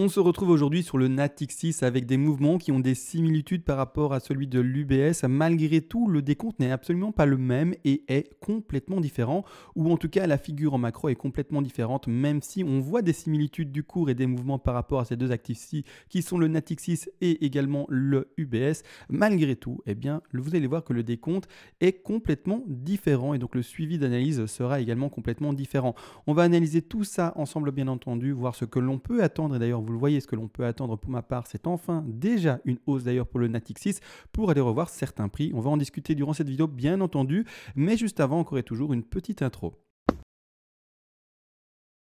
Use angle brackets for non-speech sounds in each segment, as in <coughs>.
On se retrouve aujourd'hui sur le Natixis avec des mouvements qui ont des similitudes par rapport à celui de l'UBS. Malgré tout, le décompte n'est absolument pas le même et est complètement différent, ou en tout cas la figure en macro est complètement différente, même si on voit des similitudes du cours et des mouvements par rapport à ces deux actifs-ci qui sont le Natixis et également le UBS. Malgré tout, eh bien, vous allez voir que le décompte est complètement différent et donc le suivi d'analyse sera également complètement différent. On va analyser tout ça ensemble, bien entendu, voir ce que l'on peut attendre d'ailleurs vous le voyez, ce que l'on peut attendre pour ma part, c'est enfin déjà une hausse d'ailleurs pour le Natic 6 pour aller revoir certains prix. On va en discuter durant cette vidéo, bien entendu. Mais juste avant, encore et toujours, une petite intro.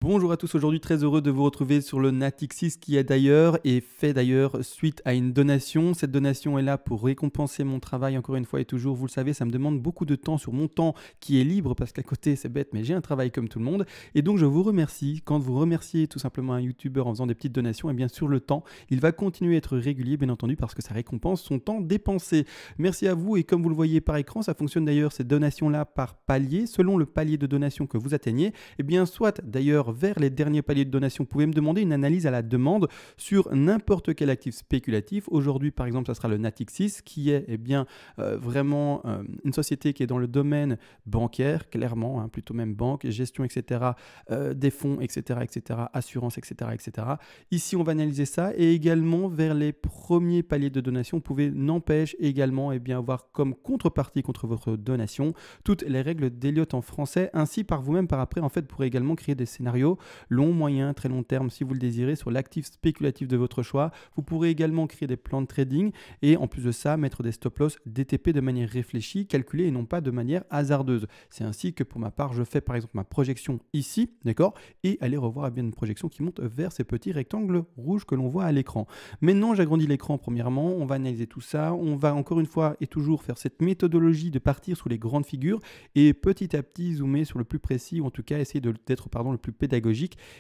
Bonjour à tous, aujourd'hui très heureux de vous retrouver sur le Natixis qui est d'ailleurs et fait d'ailleurs suite à une donation. Cette donation est là pour récompenser mon travail encore une fois et toujours. Vous le savez, ça me demande beaucoup de temps sur mon temps qui est libre parce qu'à côté c'est bête mais j'ai un travail comme tout le monde. Et donc je vous remercie. Quand vous remerciez tout simplement un YouTuber en faisant des petites donations, et eh bien sur le temps, il va continuer à être régulier bien entendu parce que ça récompense son temps dépensé. Merci à vous et comme vous le voyez par écran, ça fonctionne d'ailleurs ces donations là par palier. Selon le palier de donation que vous atteignez, et eh bien soit d'ailleurs vers les derniers paliers de donation. Vous pouvez me demander une analyse à la demande sur n'importe quel actif spéculatif. Aujourd'hui, par exemple, ça sera le Natixis, qui est eh bien, euh, vraiment euh, une société qui est dans le domaine bancaire, clairement, hein, plutôt même banque, gestion, etc., euh, des fonds, etc., etc., assurance, etc., etc. Ici, on va analyser ça et également vers les premiers paliers de donation. Vous pouvez, n'empêche, également eh bien, avoir comme contrepartie contre votre donation toutes les règles d'Eliot en français. Ainsi, par vous-même, par après, en fait, vous également créer des scénarios long, moyen, très long terme si vous le désirez, sur l'actif spéculatif de votre choix. Vous pourrez également créer des plans de trading et en plus de ça, mettre des stop-loss DTP de manière réfléchie, calculée et non pas de manière hasardeuse. C'est ainsi que pour ma part, je fais par exemple ma projection ici, d'accord, et aller revoir à eh bien une projection qui monte vers ces petits rectangles rouges que l'on voit à l'écran. Maintenant, j'agrandis l'écran premièrement, on va analyser tout ça, on va encore une fois et toujours faire cette méthodologie de partir sous les grandes figures et petit à petit zoomer sur le plus précis ou en tout cas essayer d'être le plus pédagogique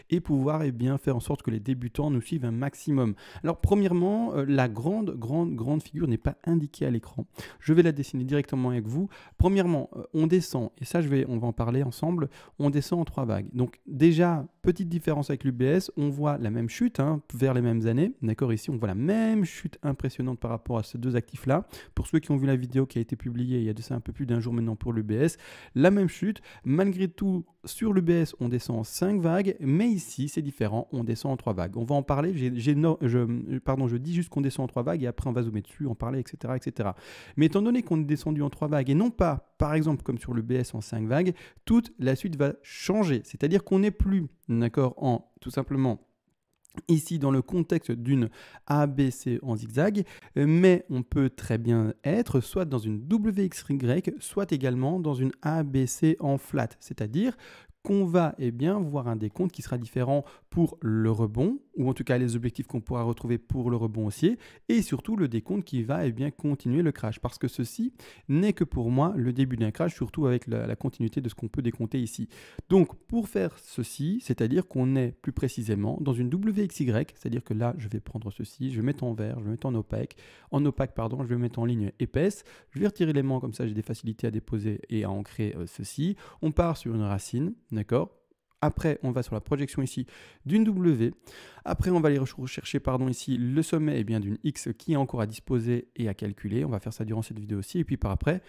et pouvoir et eh bien, faire en sorte que les débutants nous suivent un maximum. Alors premièrement, euh, la grande, grande, grande figure n'est pas indiquée à l'écran. Je vais la dessiner directement avec vous. Premièrement, euh, on descend, et ça je vais, on va en parler ensemble, on descend en trois vagues. Donc déjà, Petite différence avec l'UBS, on voit la même chute hein, vers les mêmes années. D'accord, ici on voit la même chute impressionnante par rapport à ces deux actifs-là. Pour ceux qui ont vu la vidéo qui a été publiée il y a de ça un peu plus d'un jour maintenant pour l'UBS, la même chute. Malgré tout, sur l'UBS, on descend en 5 vagues, mais ici c'est différent, on descend en 3 vagues. On va en parler, je, pardon, je dis juste qu'on descend en trois vagues et après on va zoomer dessus, en parler, etc. etc. Mais étant donné qu'on est descendu en trois vagues et non pas, par exemple, comme sur l'UBS en 5 vagues, toute la suite va changer. C'est-à-dire qu'on n'est plus d'accord, en tout simplement ici dans le contexte d'une ABC en zigzag, mais on peut très bien être soit dans une WXY, soit également dans une ABC en flat, c'est-à-dire qu'on va et eh bien, voir un décompte qui sera différent pour le rebond, ou en tout cas les objectifs qu'on pourra retrouver pour le rebond haussier, et surtout le décompte qui va et eh bien, continuer le crash, parce que ceci n'est que pour moi le début d'un crash, surtout avec la, continuité de ce qu'on peut décompter ici. Donc pour faire ceci, c'est-à-dire qu'on est plus précisément dans une WXY, c'est-à-dire que là je vais prendre ceci, je vais mettre en vert, je vais mettre en opaque, en opaque pardon, je vais mettre en ligne épaisse, je vais retirer l'élément comme ça j'ai des facilités à déposer et à ancrer euh, ceci. On part sur une racine, D'accord Après, on va sur la projection ici d'une W. Après, on va aller rechercher pardon, ici le sommet eh d'une x qui est encore à disposer et à calculer. On va faire ça durant cette vidéo aussi, et puis par après.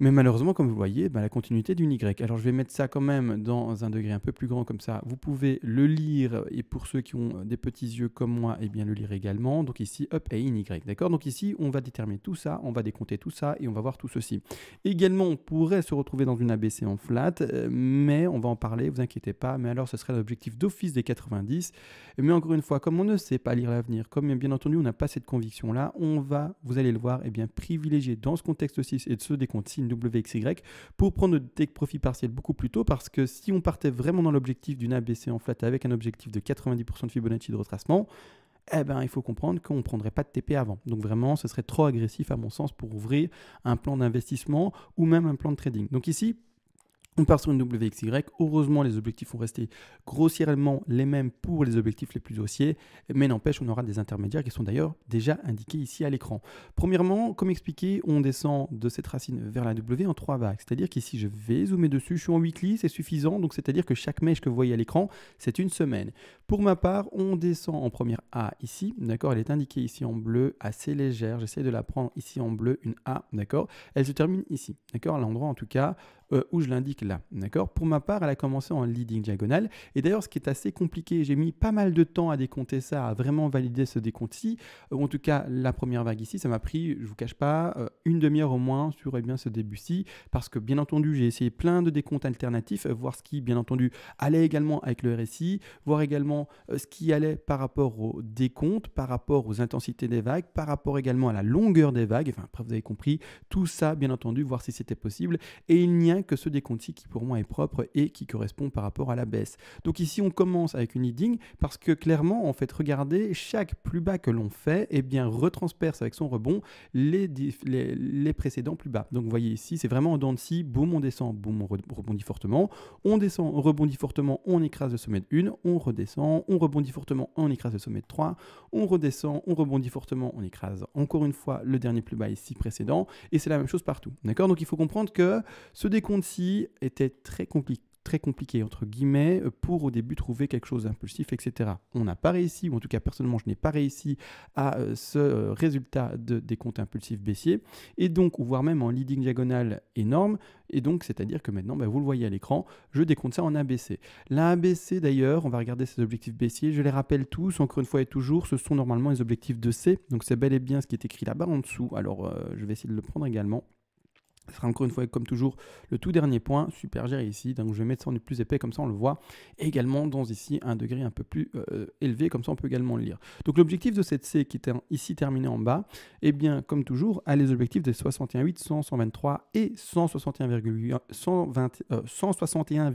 Mais malheureusement, comme vous voyez, ben, la continuité d'une y. Alors, je vais mettre ça quand même dans un degré un peu plus grand comme ça. Vous pouvez le lire, et pour ceux qui ont des petits yeux comme moi, et eh bien le lire également. Donc ici, up et une y. D'accord Donc ici, on va déterminer tout ça, on va décompter tout ça, et on va voir tout ceci. Également, on pourrait se retrouver dans une ABC en flat, euh, mais on va en parler, vous inquiétez pas. Mais alors, ce serait l'objectif d'office des 90. Mais encore une fois, comme on ne sait pas lire l'avenir, comme bien entendu on n'a pas cette conviction-là, on va, vous allez le voir, et eh bien, privilégier dans ce contexte-ci et de ceux des comptes signes WXY pour prendre des profits partiels beaucoup plus tôt parce que si on partait vraiment dans l'objectif d'une ABC en flat avec un objectif de 90% de Fibonacci de retracement, eh ben, il faut comprendre qu'on ne prendrait pas de TP avant. Donc vraiment, ce serait trop agressif à mon sens pour ouvrir un plan d'investissement ou même un plan de trading. Donc ici, on part sur une WXY. Heureusement, les objectifs ont rester grossièrement les mêmes pour les objectifs les plus haussiers, mais n'empêche, on aura des intermédiaires qui sont d'ailleurs déjà indiqués ici à l'écran. Premièrement, comme expliqué, on descend de cette racine vers la W en trois vagues. C'est-à-dire qu'ici, je vais zoomer dessus, je suis en weekly, c'est suffisant. Donc, c'est-à-dire que chaque mèche que vous voyez à l'écran, c'est une semaine. Pour ma part, on descend en première A ici, d'accord Elle est indiquée ici en bleu, assez légère. J'essaie de la prendre ici en bleu, une A, d'accord Elle se termine ici, d'accord À l'endroit, en tout cas, euh, où je l'indique là. D'accord Pour ma part, elle a commencé en leading diagonale. Et d'ailleurs, ce qui est assez compliqué, j'ai mis pas mal de temps à décompter ça, à vraiment valider ce décompte-ci. Euh, en tout cas, la première vague ici, ça m'a pris, je vous cache pas, euh, une demi-heure au moins sur eh bien, ce début-ci. Parce que bien entendu, j'ai essayé plein de décomptes alternatifs, voir ce qui, bien entendu, allait également avec le RSI, voir également ce qui allait par rapport au décompte, par rapport aux intensités des vagues, par rapport également à la longueur des vagues. Enfin, après, vous avez compris tout ça, bien entendu, voir si c'était possible. Et il n'y a que ce décompte qui pour moi est propre et qui correspond par rapport à la baisse. Donc ici on commence avec une leading parce que clairement en fait regardez chaque plus bas que l'on fait et eh bien retransperce avec son rebond les, les, précédents plus bas. Donc vous voyez ici c'est vraiment en dents de scie, boum on descend, boum on rebondit fortement, on descend, on rebondit fortement, on écrase le sommet de 1, on redescend, on rebondit fortement, on écrase le sommet de 3, on redescend, on rebondit fortement, on écrase encore une fois le dernier plus bas ici précédent et c'est la même chose partout. D'accord Donc il faut comprendre que ce si était très compliqué très compliqué entre guillemets euh, pour au début trouver quelque chose d'impulsif, etc. On n'a pas réussi, ou en tout cas personnellement je n'ai pas réussi à euh, ce euh, résultat de, des comptes impulsifs et donc, voire même en leading diagonale énorme, et donc c'est-à-dire que maintenant, bah, vous le voyez à l'écran, je décompte ça en ABC. La ABC d'ailleurs, on va regarder ces objectifs baissiers, je les rappelle tous, encore une fois et toujours, ce sont normalement les objectifs de C, donc c'est bel et bien ce qui est écrit là-bas en dessous, alors je vais essayer de le prendre également. Ce sera encore une fois, comme toujours, le tout dernier point, super géré ici. Donc je vais mettre ça en du plus épais, comme ça on le voit. Et également dans ici un degré un peu plus euh, élevé, comme ça on peut également le lire. Donc l'objectif de cette C qui est ici terminé en bas, et eh bien comme toujours, à les objectifs des 61,8, 123 et 161,8% euh,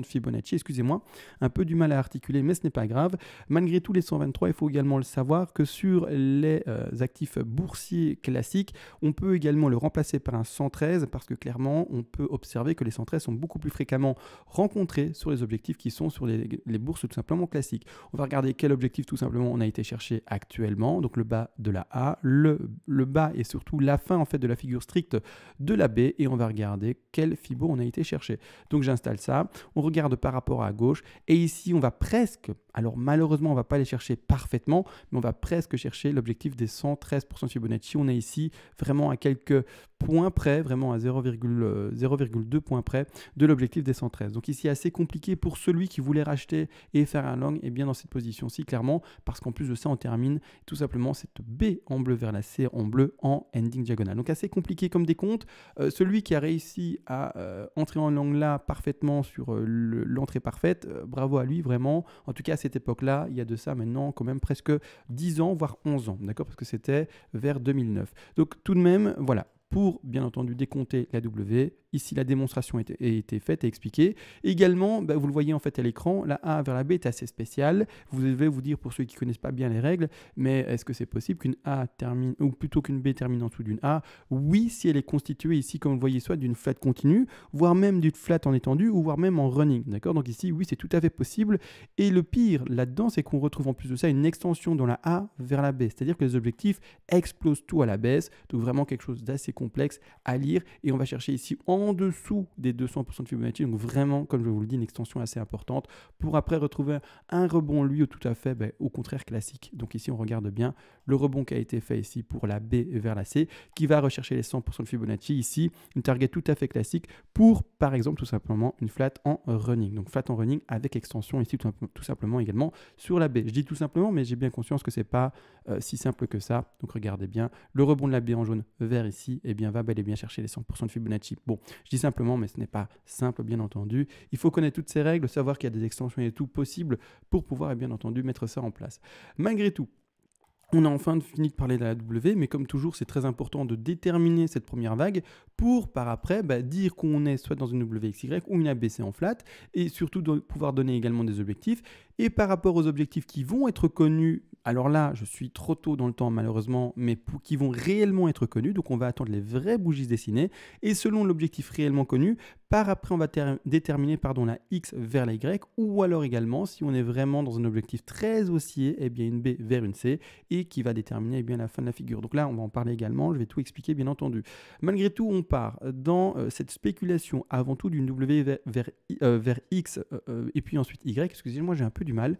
de Fibonacci. Excusez-moi, un peu du mal à articuler, mais ce n'est pas grave. Malgré tous les 123, il faut également le savoir que sur les euh, actifs boursiers classiques, on peut également le remplacer par un 100 113 parce que clairement, on peut observer que les 113 sont beaucoup plus fréquemment rencontrés sur les objectifs qui sont sur les, bourses tout simplement classiques. On va regarder quel objectif tout simplement on a été chercher actuellement, donc le bas de la A, le, le bas et surtout la fin en fait de la figure stricte de la B et on va regarder quel fibo on a été chercher. Donc j'installe ça, on regarde par rapport à gauche et ici on va presque, alors malheureusement on va pas les chercher parfaitement, mais on va presque chercher l'objectif des 113% de Fibonacci. On est ici vraiment à quelques point près, vraiment à 0,2 euh, points près de l'objectif des 113. Donc ici assez compliqué pour celui qui voulait racheter et faire un long, et eh bien dans cette position-ci clairement, parce qu'en plus de ça on termine tout simplement cette B en bleu vers la C en bleu en ending diagonale. Donc assez compliqué comme des comptes. Euh, celui qui a réussi à euh, entrer en long là parfaitement sur l'entrée parfaite, bravo à lui vraiment. En tout cas à cette époque-là, il y a de ça maintenant quand même presque 10 ans, voire 11 ans, d'accord Parce que c'était vers 2009. Donc tout de même, voilà, pour bien entendu décompter la W Ici, la démonstration a été, faite et expliquée. Également, bah, vous le voyez en fait à l'écran, la A vers la B est assez spéciale. Vous devez vous dire, pour ceux qui ne connaissent pas bien les règles, mais est-ce que c'est possible qu'une A termine, ou plutôt qu'une B termine en dessous d'une A Oui, si elle est constituée ici, comme vous voyez, soit d'une flat continue, voire même d'une flat en étendue, ou voire même en running. D'accord Donc ici, oui, c'est tout à fait possible. Et le pire là-dedans, c'est qu'on retrouve en plus de ça une extension dans la A vers la B. C'est-à-dire que les objectifs explosent tout à la baisse. Donc vraiment quelque chose d'assez complexe à lire. Et on va chercher ici en en dessous des 200% de Fibonacci. Donc vraiment, comme je vous le dis, une extension assez importante pour après retrouver un rebond, lui, tout à fait, ben, au contraire, classique. Donc ici, on regarde bien le rebond qui a été fait ici pour la B vers la C, qui va rechercher les 100% de Fibonacci ici, une target tout à fait classique pour, par exemple, tout simplement une flat en running. Donc flat en running avec extension ici, tout, simplement également sur la B. Je dis tout simplement, mais j'ai bien conscience que c'est pas euh, si simple que ça. Donc regardez bien, le rebond de la B en jaune vers ici, et eh bien va bel et bien chercher les 100% de Fibonacci. Bon, je dis simplement, mais ce n'est pas simple, bien entendu. Il faut connaître toutes ces règles, savoir qu'il y a des extensions et tout possible pour pouvoir, eh bien entendu, mettre ça en place. Malgré tout, on a enfin fini de parler de la W, mais comme toujours, c'est très important de déterminer cette première vague pour, par après, bah, dire qu'on est soit dans une WXY ou une ABC en flat, et surtout de pouvoir donner également des objectifs. Et par rapport aux objectifs qui vont être connus, alors là, je suis trop tôt dans le temps malheureusement, mais qui vont réellement être connus, donc on va attendre les vraies bougies dessinées, et selon l'objectif réellement connu, par après, on va déterminer pardon, la X vers la Y, ou alors également, si on est vraiment dans un objectif très haussier, eh bien une B vers une C, et qui va déterminer eh bien, la fin de la figure. Donc là, on va en parler également, je vais tout expliquer bien entendu. Malgré tout, on part dans euh, cette spéculation avant tout d'une W euh, vers, X, euh, et puis ensuite Y. Excusez-moi, j'ai un peu du mal.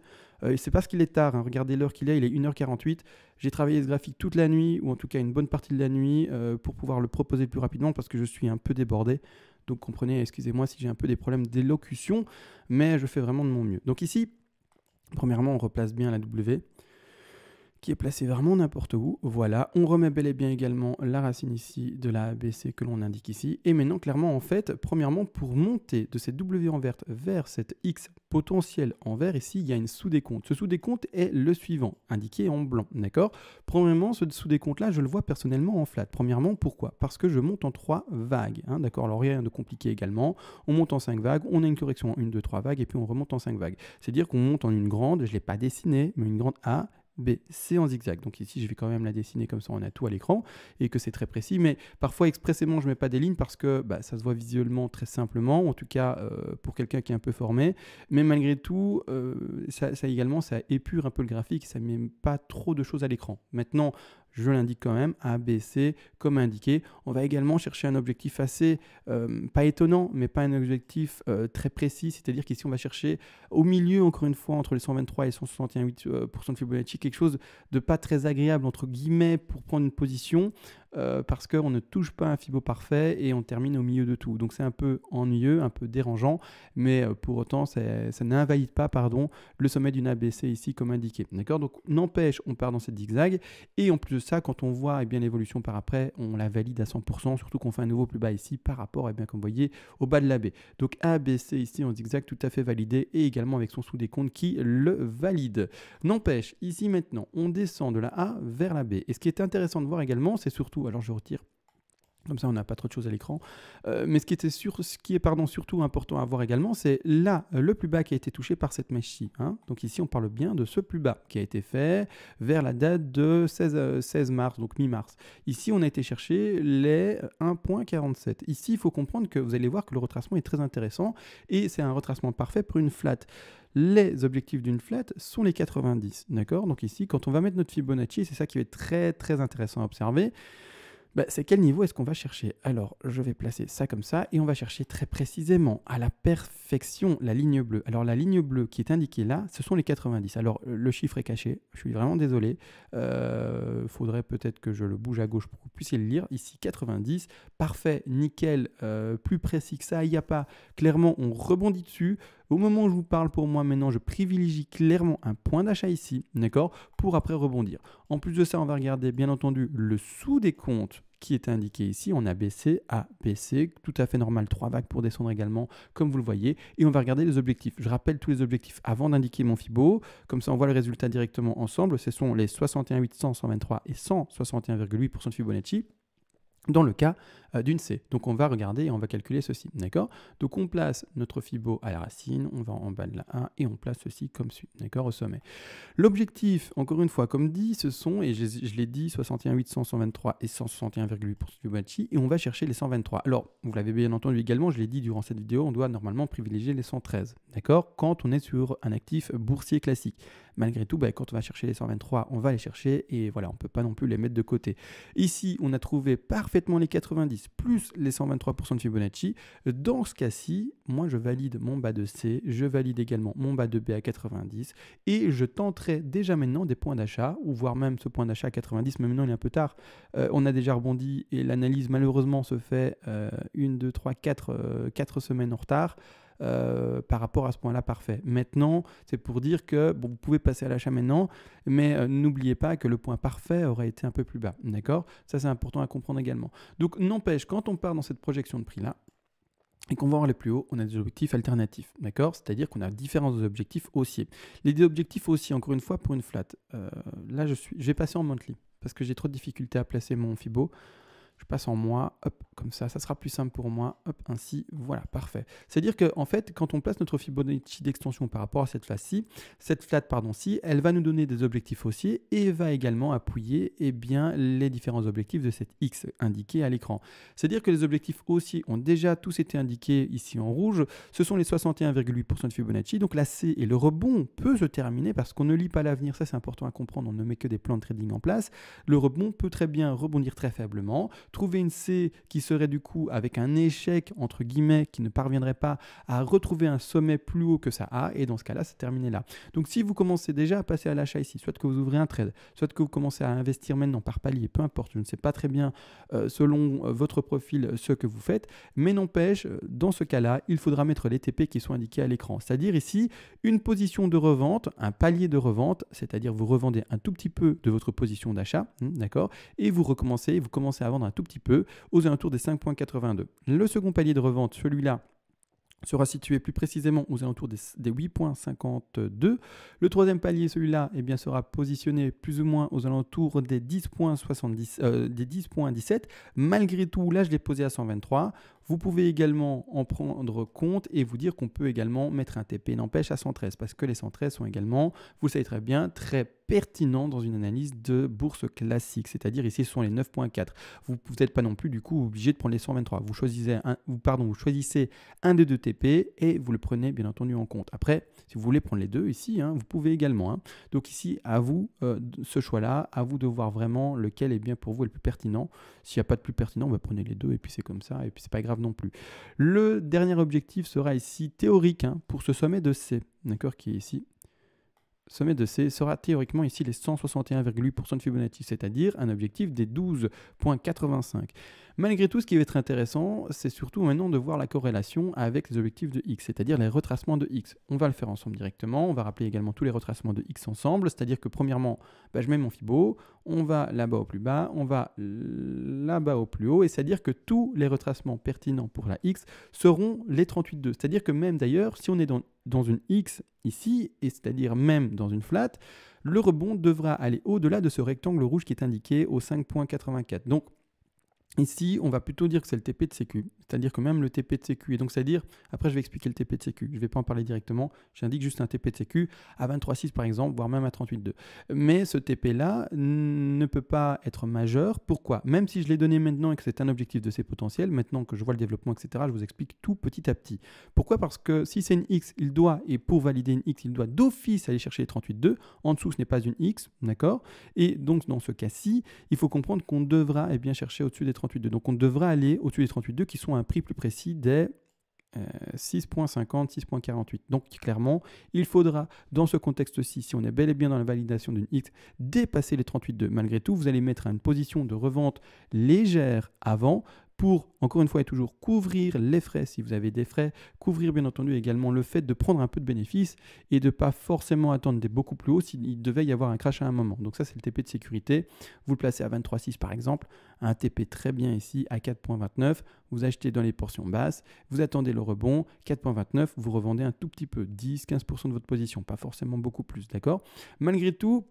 c'est parce qu'il est tard, hein. regardez l'heure qu'il est, il est 1h48. J'ai travaillé ce graphique toute la nuit, ou en tout cas une bonne partie de la nuit, pour pouvoir le proposer plus rapidement, parce que je suis un peu débordé. Donc comprenez, excusez-moi si j'ai un peu des problèmes d'élocution, mais je fais vraiment de mon mieux. Donc ici, premièrement, on replace bien la W qui est placé vraiment n'importe où. Voilà, on remet bel et bien également la racine ici de la ABC que l'on indique ici. Et maintenant, clairement, en fait, premièrement, pour monter de cette W en verte vers cette X potentielle en vert, ici, il y a une sous-décompte. Ce sous-décompte est le suivant, indiqué en blanc, d'accord Premièrement, ce sous-décompte-là, je le vois personnellement en flat. Premièrement, pourquoi Parce que je monte en trois vagues, hein, d'accord Alors, rien de compliqué également. On monte en cinq vagues, on a une correction en une, deux, trois vagues, et puis on remonte en cinq vagues. C'est-à-dire qu'on monte en une grande, je ne l'ai pas dessinée, mais une grande A, c'est en zigzag. Donc ici, je vais quand même la dessiner comme ça, on a tout à l'écran et que c'est très précis. Mais parfois, expressément, je ne mets pas des lignes parce que bah, ça se voit visuellement très simplement, en tout cas euh, pour quelqu'un qui est un peu formé. Mais malgré tout, euh, ça, ça, également, ça épure un peu le graphique, ça ne met pas trop de choses à l'écran. Maintenant, je l'indique quand même, A, B, C, comme indiqué. On va également chercher un objectif assez, euh, pas étonnant, mais pas un objectif euh, très précis, c'est-à-dire qu'ici on va chercher au milieu, encore une fois, entre les 123 et 161,8% de Fibonacci, quelque chose de pas très agréable, entre guillemets, pour prendre une position. Euh, parce qu'on ne touche pas un fibo parfait et on termine au milieu de tout. Donc c'est un peu ennuyeux, un peu dérangeant, mais euh, pour autant ça n'invalide pas pardon, le sommet d'une ABC ici comme indiqué. D'accord Donc n'empêche, on part dans cette zigzag et en plus de ça, quand on voit eh l'évolution par après, on la valide à 100%, surtout qu'on fait un nouveau plus bas ici par rapport, eh bien, comme vous voyez, au bas de la B. Donc ABC ici en zigzag tout à fait validé et également avec son sous-décompte qui le valide. N'empêche, ici maintenant, on descend de la A vers la B. Et ce qui est intéressant de voir également, c'est surtout ou alors je retire. Comme ça, on n'a pas trop de choses à l'écran. Euh, mais ce qui, était ce qui est pardon, surtout important à voir également, c'est là, euh, le plus bas qui a été touché par cette mèche hein. Donc ici, on parle bien de ce plus bas qui a été fait vers la date de 16, 16 euh, mars, donc mi-mars. Ici, on a été chercher les 1.47. Ici, il faut comprendre que vous allez voir que le retracement est très intéressant et c'est un retracement parfait pour une flat les objectifs d'une flat sont les 90, d'accord Donc ici, quand on va mettre notre Fibonacci, c'est ça qui est très très intéressant à observer, bah, c'est quel niveau est-ce qu'on va chercher Alors, je vais placer ça comme ça et on va chercher très précisément à la perfection la ligne bleue. Alors, la ligne bleue qui est indiquée là, ce sont les 90. Alors, le chiffre est caché, je suis vraiment désolé. il euh, faudrait peut-être que je le bouge à gauche pour que vous puissiez le lire. Ici, 90, parfait, nickel, euh, plus précis que ça, il n'y a pas. Clairement, on rebondit dessus. Au moment où je vous parle, pour moi maintenant, je privilégie clairement un point d'achat ici, d'accord, pour après rebondir. En plus de ça, on va regarder bien entendu le sous des comptes qui est indiqué ici On a baissé, a baissé, tout à fait normal, trois vagues pour descendre également, comme vous le voyez. Et on va regarder les objectifs. Je rappelle tous les objectifs avant d'indiquer mon FIBO, comme ça on voit le résultat directement ensemble. Ce sont les 61,8%, 123 et 161,8% de Fibonacci dans le cas euh, d'une C. Donc on va regarder et on va calculer ceci, d'accord Donc on place notre fibo à la racine, on va en bas de la 1 et on place ceci comme suit, d'accord, au sommet. L'objectif, encore une fois, comme dit, ce sont, et je, l'ai dit, 61,8%, 123 et 161,8 du matchi et on va chercher les 123. Alors, vous l'avez bien entendu également, je l'ai dit durant cette vidéo, on doit normalement privilégier les 113, d'accord Quand on est sur un actif boursier classique. Malgré tout, ben, quand on va chercher les 123, on va les chercher, et voilà, on ne peut pas non plus les mettre de côté. Ici, on a trouvé parfaitement les 90, plus les 123% de Fibonacci. Dans ce cas-ci, moi je valide mon bas de C, je valide également mon bas de B à 90 et je tenterai déjà maintenant des points d'achat ou voire même ce point d'achat à 90, mais maintenant il est un peu tard. Euh, on a déjà rebondi et l'analyse malheureusement se fait euh, une, deux, trois, quatre euh, semaines en retard. Euh, par rapport à ce point-là parfait. Maintenant, c'est pour dire que vous pouvez passer à l'achat maintenant, mais euh, n'oubliez pas que le point parfait aurait été un peu plus bas. D'accord Ça, c'est important à comprendre également. Donc, n'empêche, quand on part dans cette projection de prix-là, et qu'on va voir les plus haut, on a des objectifs alternatifs, d'accord C'est-à-dire qu'on a différents objectifs haussiers. Les objectifs haussiers, encore une fois, pour une flat. Euh, là, je suis, j'ai passé en monthly parce que j'ai trop de difficultés à placer mon FIBO je passe en moi, hop, comme ça, ça sera plus simple pour moi, hop, ainsi, voilà, parfait. C'est-à-dire qu'en fait, quand on place notre Fibonacci d'extension par rapport à cette face-ci, cette flat, pardon-ci, elle va nous donner des objectifs haussiers et va également appuyer eh bien, les différents objectifs de cette X indiquée à l'écran. C'est-à-dire que les objectifs haussiers ont déjà tous été indiqués ici en rouge, ce sont les 61,8% de Fibonacci, donc la C et le rebond peut se terminer parce qu'on ne lit pas l'avenir, ça c'est important à comprendre, on ne met que des plans de trading en place, le rebond peut très bien rebondir très faiblement, trouver une C qui serait du coup avec un échec entre guillemets qui ne parviendrait pas à retrouver un sommet plus haut que ça A et dans ce cas-là, c'est terminé là. Donc si vous commencez déjà à passer à l'achat ici, soit que vous ouvrez un trade, soit que vous commencez à investir maintenant par palier, peu importe, je ne sais pas très bien euh, selon euh, votre profil ce que vous faites, mais n'empêche, euh, dans ce cas-là, il faudra mettre les TP qui sont indiqués à l'écran, c'est-à-dire ici une position de revente, un palier de revente, c'est-à-dire vous revendez un tout petit peu de votre position d'achat, hmm, d'accord, et vous recommencez, vous commencez à vendre un tout petit peu aux alentours des 5,82. Le second palier de revente, celui-là, sera situé plus précisément aux alentours des, 8,52. Le troisième palier, celui-là, et eh bien, sera positionné plus ou moins aux alentours des 10,17. Euh, des 10.17. malgré tout, là, je l'ai posé à 123. Vous pouvez également en prendre compte et vous dire qu'on peut également mettre un TP n'empêche à 113 parce que les 113 sont également, vous le savez très bien, très pertinents dans une analyse de bourse classique, c'est-à-dire ici ce sont les 9.4. Vous n'êtes pas non plus du coup obligé de prendre les 123. Vous choisissez un, pardon, vous choisissez un des deux TP et vous le prenez bien entendu en compte. Après, si vous voulez prendre les deux ici, hein, vous pouvez également. Hein. Donc ici, à vous euh, ce choix-là, à vous de voir vraiment lequel est bien pour vous le plus pertinent. S'il n'y a pas de plus pertinent, va bah, prenez les deux et puis c'est comme ça et puis c'est pas grave non plus. Le dernier objectif sera ici théorique hein, pour ce sommet de C, d'accord, qui est ici. Sommet de C sera théoriquement ici les 161,8% de Fibonacci, c'est-à-dire un objectif des 12,85. Malgré tout, ce qui va être intéressant, c'est surtout maintenant de voir la corrélation avec les objectifs de x, c'est-à-dire les retracements de x. On va le faire ensemble directement, on va rappeler également tous les retracements de x ensemble, c'est-à-dire que premièrement, bah, je mets mon Fibo, on va là-bas au plus bas, on va là-bas au plus haut, et c'est-à-dire que tous les retracements pertinents pour la x seront les 38,2. C'est-à-dire que même d'ailleurs, si on est dans, dans une x ici, et c'est-à-dire même dans une flat, le rebond devra aller au-delà de ce rectangle rouge qui est indiqué au 5.84. Donc Ici, on va plutôt dire que c'est le TP de sécu, c'est-à-dire que même le TP de CQ, et donc c'est-à-dire, après je vais expliquer le TP de sécu, je ne vais pas en parler directement, j'indique juste un TP de CQ à 23.6 par exemple, voire même à 38.2. Mais ce TP-là ne peut pas être majeur, pourquoi Même si je l'ai donné maintenant et que c'est un objectif de ses potentiels, maintenant que je vois le développement, etc., je vous explique tout petit à petit. Pourquoi Parce que si c'est une X, il doit, et pour valider une X, il doit d'office aller chercher les 38.2, en dessous ce n'est pas une X, d'accord Et donc dans ce cas-ci, il faut comprendre qu'on devra eh bien, chercher au-dessus des 38.2. Donc on devra aller au-dessus des 38,2 qui sont à un prix plus précis des 6.50, euh, 6.48. Donc clairement, il faudra dans ce contexte-ci, si on est bel et bien dans la validation d'une X, dépasser les 38,2. Malgré tout, vous allez mettre à une position de revente légère avant pour, encore une fois et toujours, couvrir les frais si vous avez des frais, couvrir bien entendu également le fait de prendre un peu de bénéfices et de ne pas forcément attendre des beaucoup plus hauts s'il devait y avoir un crash à un moment. Donc ça c'est le TP de sécurité. Vous le placez à 23,6 par exemple, un TP très bien ici à 4,29, vous achetez dans les portions basses, vous attendez le rebond, 4,29, vous revendez un tout petit peu, 10-15% de votre position, pas forcément beaucoup plus, d'accord Malgré tout,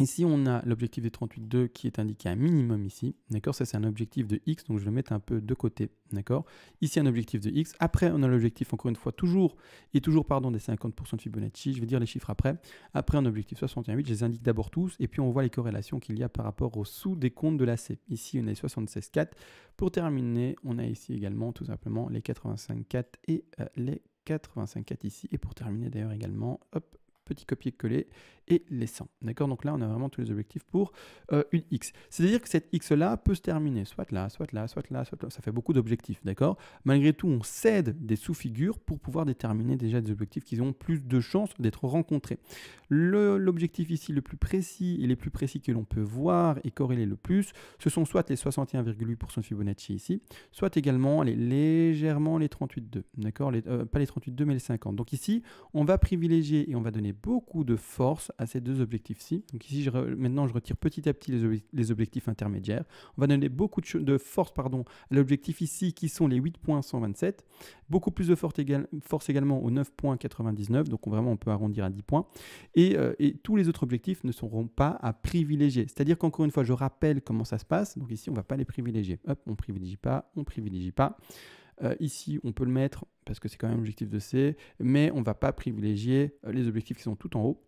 Ici, on a l'objectif des 38,2 qui est indiqué un minimum ici, d'accord Ça, c'est un objectif de x, donc je vais le mettre un peu de côté, d'accord Ici, un objectif de x. Après, on a l'objectif, encore une fois, toujours, et toujours, pardon, des 50% de Fibonacci, je vais dire les chiffres après. Après, un objectif 61,8, je les indique d'abord tous, et puis on voit les corrélations qu'il y a par rapport au sous des comptes de la C. Ici, on a les 76,4. Pour terminer, on a ici également, tout simplement, les 85,4 et euh, les 85,4 ici. Et pour terminer, d'ailleurs, également, hop, petit copier-coller et les 100. D'accord Donc là, on a vraiment tous les objectifs pour euh, une X. C'est-à-dire que cette X-là peut se terminer soit là, soit là, soit là, soit là. Ça fait beaucoup d'objectifs, d'accord Malgré tout, on cède des sous-figures pour pouvoir déterminer déjà des objectifs qui ont plus de chances d'être rencontrés. L'objectif ici le plus précis et les plus précis que l'on peut voir et corréler le plus, ce sont soit les 61,8% de Fibonacci ici, soit également les, légèrement les 38,2, d'accord euh, Pas les 38,2 mais les 50. Donc ici, on va privilégier et on va donner beaucoup de force à ces deux objectifs-ci. Donc ici, maintenant, je retire petit à petit les, objectifs intermédiaires. On va donner beaucoup de, de force pardon, à l'objectif ici, qui sont les 8.127 points Beaucoup plus de force, force également aux 9.99 points Donc vraiment, on peut arrondir à 10 points. Euh, et, tous les autres objectifs ne seront pas à privilégier. C'est-à-dire qu'encore une fois, je rappelle comment ça se passe. Donc ici, on ne va pas les privilégier. Hop, on privilégie pas, on privilégie pas. Euh, ici, on peut le mettre parce que c'est quand même l'objectif de C, mais on ne va pas privilégier euh, les objectifs qui sont tout en haut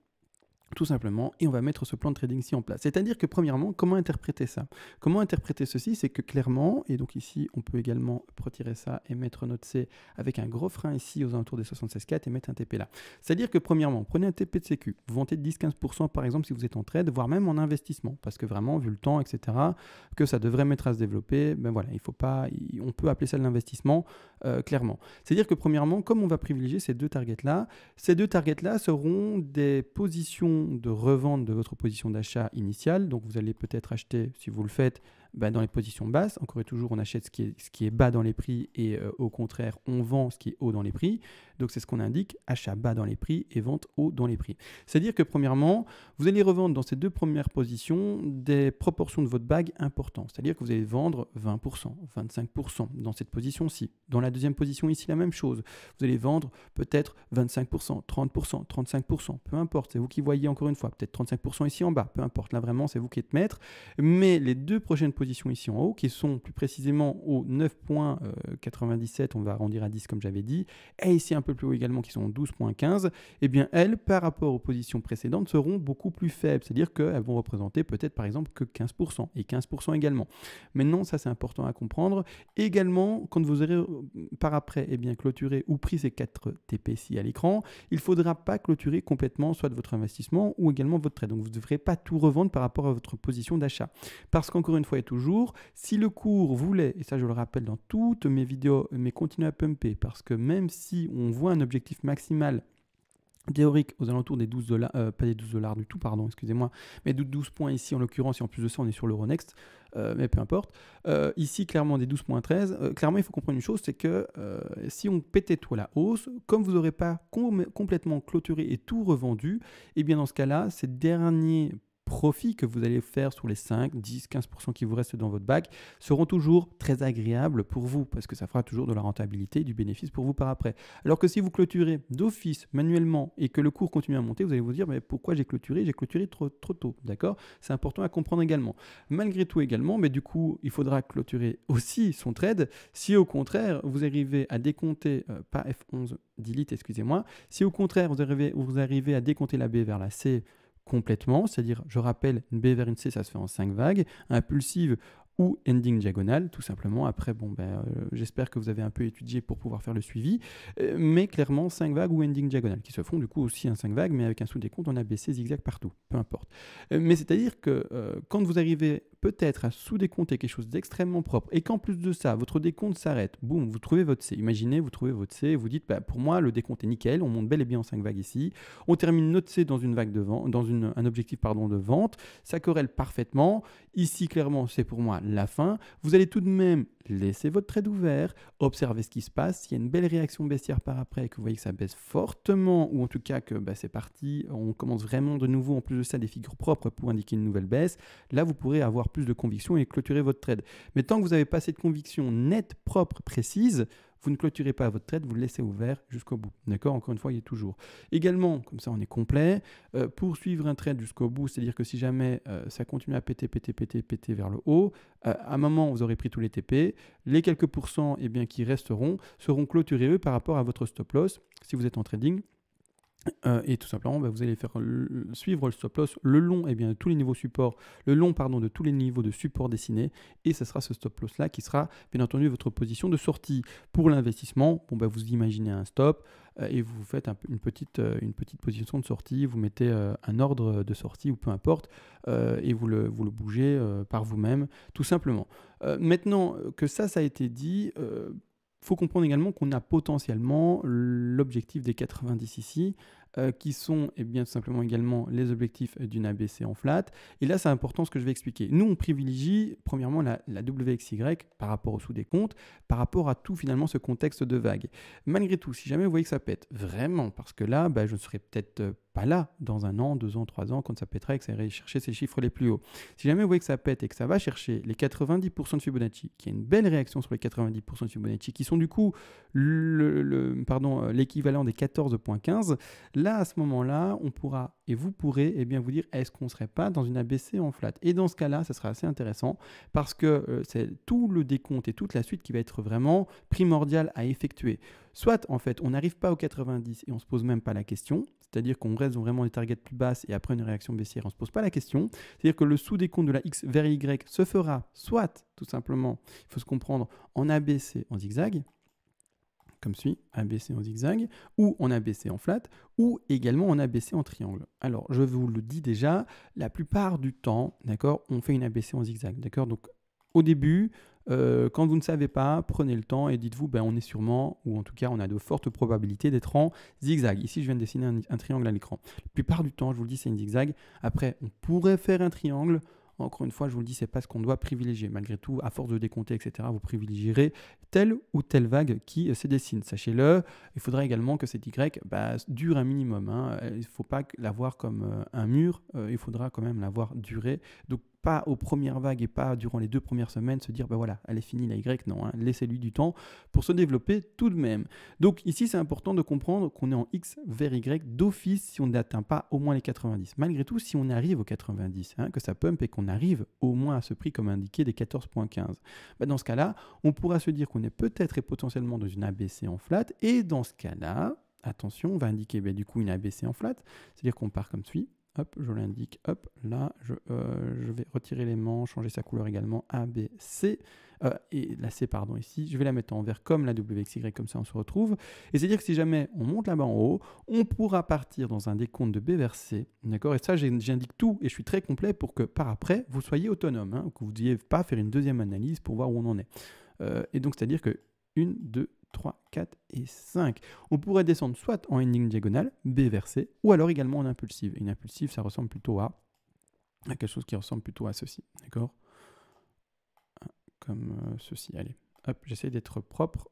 tout simplement, et on va mettre ce plan de trading ci en place. C'est-à-dire que premièrement, comment interpréter ça Comment interpréter ceci C'est que clairement, et donc ici, on peut également retirer ça et mettre notre C avec un gros frein ici aux alentours des 76,4 et mettre un TP là. C'est-à-dire que premièrement, prenez un TP de sécu, vous vantez de 10-15% par exemple si vous êtes en trade, voire même en investissement, parce que vraiment, vu le temps, etc., que ça devrait mettre à se développer, ben voilà, il faut pas, on peut appeler ça de l'investissement, euh, clairement. C'est-à-dire que premièrement, comme on va privilégier ces deux targets-là, ces deux targets-là seront des positions de revente de votre position d'achat initiale. Donc vous allez peut-être acheter, si vous le faites, bah, dans les positions basses, encore et toujours, on achète ce qui est, ce qui est bas dans les prix et euh, au contraire, on vend ce qui est haut dans les prix. Donc c'est ce qu'on indique, achat bas dans les prix et vente haut dans les prix. C'est-à-dire que premièrement, vous allez revendre dans ces deux premières positions des proportions de votre bague importantes. C'est-à-dire que vous allez vendre 20%, 25% dans cette position-ci. Dans la deuxième position ici, la même chose. Vous allez vendre peut-être 25%, 30%, 35%, peu importe. C'est vous qui voyez encore une fois, peut-être 35% ici en bas, peu importe. Là vraiment, c'est vous qui êtes maître. Mais les deux prochaines positions, positions ici en haut, qui sont plus précisément au 9.97, euh, on va arrondir à 10 comme j'avais dit, et ici un peu plus haut également, qui sont 12.15, et eh bien elles, par rapport aux positions précédentes, seront beaucoup plus faibles, c'est-à-dire qu'elles vont représenter peut-être par exemple que 15%, et 15% également. Maintenant, ça c'est important à comprendre. Également, quand vous aurez euh, par après et eh bien, clôturé ou pris ces 4 TPC à l'écran, il faudra pas clôturer complètement soit votre investissement ou également votre trait Donc vous devrez pas tout revendre par rapport à votre position d'achat. Parce qu'encore une fois et tout si le cours voulait, et ça je le rappelle dans toutes mes vidéos, mais continue à pumper, parce que même si on voit un objectif maximal théorique aux alentours des 12 dollars, euh, pas des 12 dollars du tout, pardon, excusez-moi, mais de 12 points ici en l'occurrence, et en plus de ça, on est sur l'euro next, euh, mais peu importe. Euh, ici, clairement, des 12 points 13, clairement, il faut comprendre une chose, c'est que si on pétait tout la hausse, comme vous n'aurez pas complètement clôturé et tout revendu, et eh bien dans ce cas-là, ces derniers profits que vous allez faire sur les 5, 10, 15% qui vous restent dans votre bac seront toujours très agréables pour vous parce que ça fera toujours de la rentabilité et du bénéfice pour vous par après. Alors que si vous clôturez d'office manuellement et que le cours continue à monter, vous allez vous dire mais pourquoi j'ai clôturé J'ai clôturé trop, trop tôt, d'accord C'est important à comprendre également. Malgré tout également, mais du coup, il faudra clôturer aussi son trade si au contraire, vous arrivez à décompter, euh, pas F11 delete, excusez-moi, si au contraire, vous arrivez, vous arrivez à décompter la B vers la C complètement, c'est-à-dire, je rappelle, une B vers une C, ça se fait en 5 vagues, impulsive, ou ending diagonal, tout simplement. Après, bon, ben, euh, j'espère que vous avez un peu étudié pour pouvoir faire le suivi, euh, mais clairement cinq vagues ou ending diagonal, qui se font du coup aussi un 5 vagues, mais avec un sous-décompte, on a baissé zigzag partout, peu importe. Euh, mais c'est-à-dire que quand vous arrivez peut-être à sous-décompter quelque chose d'extrêmement propre, et qu'en plus de ça, votre décompte s'arrête, boum, vous trouvez votre C. Imaginez, vous trouvez votre C, vous dites, bah, pour moi, le décompte est nickel, on monte bel et bien en 5 vagues ici, on termine notre C dans, une vague de dans un objectif pardon, de vente, ça corrèle parfaitement, ici clairement c'est pour moi la fin, vous allez tout de même laisser votre trade ouvert, observer ce qui se passe. S'il y a une belle réaction baissière par après et que vous voyez que ça baisse fortement, ou en tout cas que bah, c'est parti, on commence vraiment de nouveau en plus de ça des figures propres pour indiquer une nouvelle baisse, là vous pourrez avoir plus de conviction et clôturer votre trade. Mais tant que vous n'avez pas cette conviction nette, propre, précise, vous ne clôturez pas votre trade, vous le laissez ouvert jusqu'au bout. D'accord Encore une fois, il est toujours. Également, comme ça on est complet, euh, poursuivre un trade jusqu'au bout, c'est-à-dire que si jamais euh, ça continue à péter, péter, péter, péter vers le haut, euh, à un moment vous aurez pris tous les TP, les quelques pourcents eh bien, qui resteront seront clôturés eux par rapport à votre stop loss si vous êtes en trading euh, et tout simplement, bah, vous allez faire suivre le stop loss le long et eh bien, de tous les niveaux support, le long pardon, de tous les niveaux de support dessinés, et ce sera ce stop loss là qui sera bien entendu votre position de sortie. Pour l'investissement, bon, bah, vous imaginez un stop euh, et vous faites une, petite, euh, une petite position de sortie, vous mettez un ordre de sortie ou peu importe, et vous le, vous le bougez par vous-même, tout simplement. maintenant que ça, ça a été dit, faut comprendre également qu'on a potentiellement l'objectif des 90 ici euh, qui sont eh bien, tout simplement également les objectifs euh, d'une ABC en flat. Et là, c'est important ce que je vais expliquer. Nous, on privilégie premièrement la, la WXY par rapport au sous des comptes, par rapport à tout finalement ce contexte de vague. Malgré tout, si jamais vous voyez que ça pète, vraiment, parce que là, bah, je ne serais peut-être euh, pas là dans un an, deux ans, trois ans, quand ça pèterait, que ça irait chercher ces chiffres les plus hauts. Si jamais vous voyez que ça pète et que ça va chercher les 90% de Fibonacci, qui est une belle réaction sur les 90% de Fibonacci, qui sont du coup l'équivalent pardon l'équivalent des 14.15, là, à ce moment-là, on pourra et vous pourrez et eh bien, vous dire est-ce qu'on ne serait pas dans une ABC en flat Et dans ce cas-là, ça sera assez intéressant parce que euh, c'est tout le décompte et toute la suite qui va être vraiment primordial à effectuer. Soit, en fait, on n'arrive pas au 90 et on ne se pose même pas la question, c'est-à-dire qu'on reste vraiment des targets plus basses et après une réaction baissière, on ne se pose pas la question. C'est-à-dire que le sous-décompte de la X vers Y se fera soit, tout simplement, il faut se comprendre, en ABC, en zigzag, comme suit, ABC en zigzag, ou en ABC en flat, ou également en ABC en triangle. Alors, je vous le dis déjà, la plupart du temps, d'accord, on fait une ABC en zigzag, d'accord Donc, au début, euh, quand vous ne savez pas, prenez le temps et dites-vous, ben, on est sûrement, ou en tout cas, on a de fortes probabilités d'être en zigzag. Ici, je viens de dessiner un, un triangle à l'écran. La plupart du temps, je vous le dis, c'est une zigzag. Après, on pourrait faire un triangle, encore une fois, je vous le dis, c'est pas ce qu'on doit privilégier. Malgré tout, à force de décompter, etc., vous privilégierez telle ou telle vague qui euh, se dessine. Sachez-le, il faudra également que cette Y bah, dure un minimum. Hein. Euh, il ne faut pas l'avoir comme euh, un mur, il faudra quand même l'avoir duré pas aux premières vagues et pas durant les deux premières semaines se dire, ben voilà, elle est finie la Y, non, hein, laissez-lui du temps pour se développer tout de même. Donc ici, c'est important de comprendre qu'on est en X vers Y d'office si on n'atteint pas au moins les 90. Malgré tout, si on arrive aux 90, hein, que ça pump et qu'on arrive au moins à ce prix comme indiqué des 14.15, bah dans ce cas-là, on pourra se dire qu'on est peut-être et potentiellement dans une ABC en flat et dans ce cas-là, attention, on va indiquer bah du coup une ABC en flat, c'est-à-dire qu'on part comme suit, hop, je l'indique, hop, là, je, euh, vais retirer l'aimant, changer sa couleur également, A, B, C, euh, et la C, pardon, ici, je vais la mettre en vert comme la WXY, comme ça on se retrouve, et c'est-à-dire que si jamais on monte là-bas en haut, on pourra partir dans un décompte de B vers C, d'accord, et ça, j'indique tout, et je suis très complet pour que par après, vous soyez autonome, hein, que vous ne deviez pas faire une deuxième analyse pour voir où on en est. Euh, et donc, c'est-à-dire que 1, 2, 3, 4 et 5. On pourrait descendre soit en ligne diagonale, B versé, ou alors également en impulsive. Une impulsive, ça ressemble plutôt à, à quelque chose qui ressemble plutôt à ceci, d'accord ah, Comme euh, ceci, allez. Hop, j'essaie d'être propre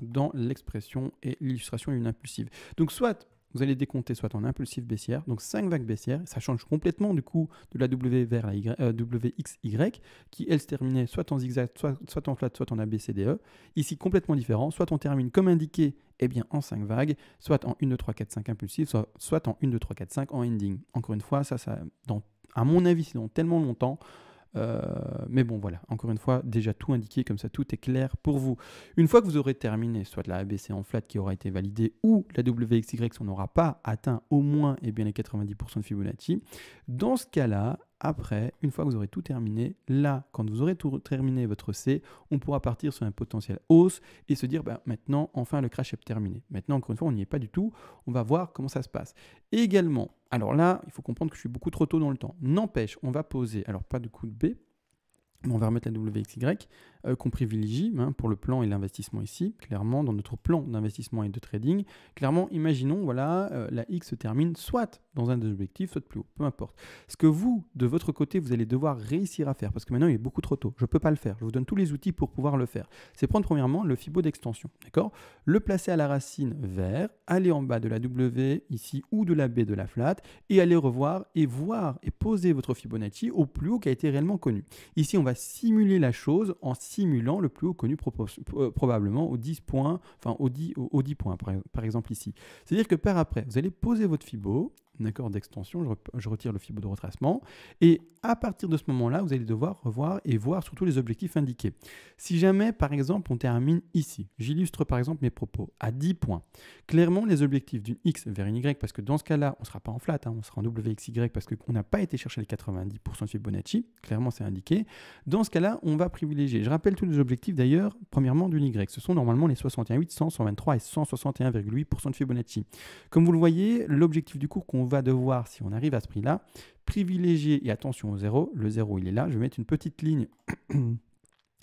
dans l'expression et l'illustration d'une impulsive. Donc soit vous allez décompter soit en impulsif baissière, donc 5 vagues baissières, ça change complètement du coup de la W vers la y, euh, WXY, qui elle se terminait soit en zigzag, soit, en flat, soit en ABCDE. Ici complètement différent, soit on termine comme indiqué, eh en 5 vagues, soit en 1, 2, 3, 4, 5 impulsif, soit, soit en 1, 2, 3, 4, 5 en ending. Encore une fois, ça, ça à mon avis, c'est dans tellement longtemps. Euh, mais bon, voilà, encore une fois, déjà tout indiqué, comme ça tout est clair pour vous. Une fois que vous aurez terminé, soit la ABC en flat qui aura été validée, ou la WXY, on n'aura pas atteint au moins eh bien, les 90% de Fibonacci, dans ce cas-là, après, une fois que vous aurez tout terminé, là, quand vous aurez tout terminé votre C, on pourra partir sur un potentiel hausse et se dire, ben, maintenant, enfin, le crash est terminé. Maintenant, encore une fois, on n'y est pas du tout. On va voir comment ça se passe. également, alors là, il faut comprendre que je suis beaucoup trop tôt dans le temps. N'empêche, on va poser, alors pas de coup de B, mais on va remettre la WXY. Euh, qu'on privilégie hein, pour le plan et l'investissement ici, clairement dans notre plan d'investissement et de trading. Clairement, imaginons, voilà, euh, la X se termine soit dans un des objectifs, soit plus haut, peu importe. Ce que vous, de votre côté, vous allez devoir réussir à faire, parce que maintenant il est beaucoup trop tôt, je ne peux pas le faire, je vous donne tous les outils pour pouvoir le faire, c'est prendre premièrement le Fibo d'extension, d'accord Le placer à la racine vert, aller en bas de la W ici ou de la B de la flat, et aller revoir et voir et poser votre Fibonacci au plus haut qui a été réellement connu. Ici, on va simuler la chose en simulant le plus haut connu euh, probablement aux 10 points, enfin aux 10, 10 points par, par exemple ici. C'est-à-dire que par après, vous allez poser votre FIBO d'accord d'extension, je, retire le fibo de retracement. Et à partir de ce moment-là, vous allez devoir revoir et voir surtout les objectifs indiqués. Si jamais, par exemple, on termine ici, j'illustre par exemple mes propos à 10 points. Clairement, les objectifs d'une X vers une Y, parce que dans ce cas-là, on ne sera pas en flat, hein, on sera en WXY parce qu'on n'a pas été chercher les 90% de Fibonacci, clairement c'est indiqué. Dans ce cas-là, on va privilégier. Je rappelle tous les objectifs d'ailleurs, premièrement d'une Y. Ce sont normalement les 61.8, 123 et 161,8% de Fibonacci. Comme vous le voyez, l'objectif du cours qu'on on va devoir, si on arrive à ce prix-là, privilégier, et attention au zéro, le zéro il est là, je vais mettre une petite ligne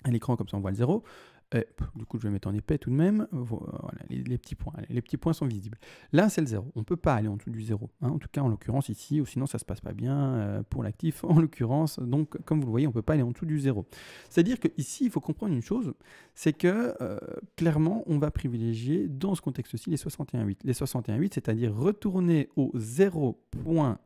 à <coughs> l'écran comme ça on voit le zéro, du coup, je vais mettre en épais tout de même. Voilà, les, petits points. Les petits points sont visibles. Là, c'est le 0. On ne peut pas aller en dessous du 0. Hein. en tout cas, en l'occurrence, ici, ou sinon, ça ne se passe pas bien euh, pour l'actif, <laughs> en l'occurrence. Donc, comme vous le voyez, on ne peut pas aller en dessous du 0. C'est-à-dire qu'ici, il faut comprendre une chose, c'est que, euh, clairement, on va privilégier, dans ce contexte-ci, les 61.8. Les 61.8, c'est-à-dire retourner au 0.1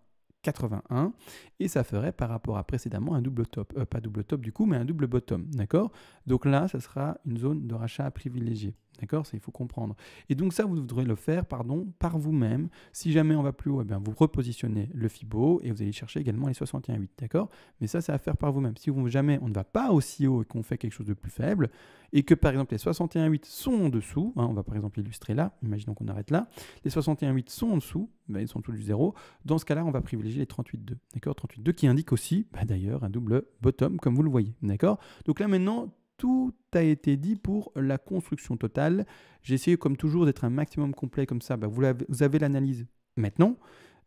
81 et ça ferait par rapport à précédemment un double top, euh, pas double top du coup, mais un double bottom, d'accord Donc là, ça sera une zone de rachat privilégiée. D'accord Il faut comprendre. Et donc ça, vous devrez le faire pardon, par vous-même. Si jamais on va plus haut, eh bien, vous repositionnez le FIBO et vous allez chercher également les 61,8. D'accord Mais ça, c'est à faire par vous-même. Si vous, jamais on ne va pas aussi haut et qu'on fait quelque chose de plus faible, et que par exemple les 61,8 sont en dessous, hein, on va par exemple illustrer là, imaginons qu'on arrête là, les 61,8 sont en dessous, ben, ils sont tous du 0. dans ce cas-là, on va privilégier les 38,2. D'accord 38,2 qui indique aussi, ben, d'ailleurs, un double bottom, comme vous le voyez. D'accord Donc là maintenant, tout a été dit pour la construction totale. J'ai essayé comme toujours d'être un maximum complet comme ça. Bah, vous, avez, l'analyse maintenant,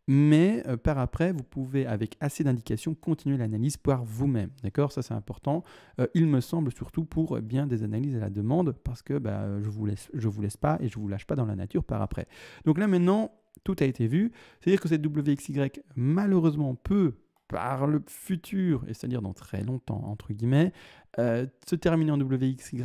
mais euh, par après, vous pouvez avec assez d'indications continuer l'analyse par vous-même. D'accord Ça c'est important. Euh, il me semble surtout pour euh, bien des analyses à la demande parce que bah, je vous laisse, vous laisse pas et je vous lâche pas dans la nature par après. Donc là maintenant, tout a été vu. C'est-à-dire que cette WXY malheureusement peut par le futur, et c'est-à-dire dans très longtemps, entre guillemets, euh, se terminer en WXY,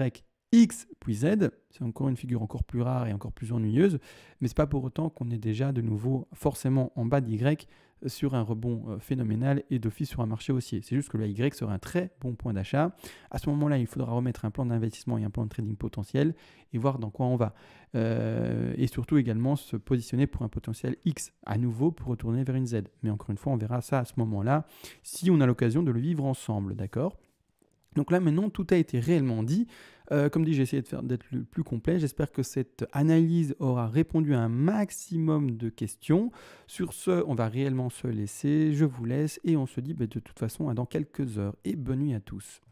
X puis Z, c'est encore une figure encore plus rare et encore plus ennuyeuse, mais ce n'est pas pour autant qu'on est déjà de nouveau forcément en bas d'Y sur un rebond euh, phénoménal et d'office sur un marché haussier. C'est juste que le Y sera un très bon point d'achat. À ce moment-là, il faudra remettre un plan d'investissement et un plan de trading potentiel et voir dans quoi on va. Euh, et surtout également se positionner pour un potentiel X à nouveau pour retourner vers une Z. Mais encore une fois, on verra ça à ce moment-là si on a l'occasion de le vivre ensemble, d'accord donc là maintenant, tout a été réellement dit. Euh, comme dit, j'ai essayé d'être le plus complet. J'espère que cette analyse aura répondu à un maximum de questions. Sur ce, on va réellement se laisser. Je vous laisse et on se dit bah, de toute façon dans quelques heures. Et bonne nuit à tous.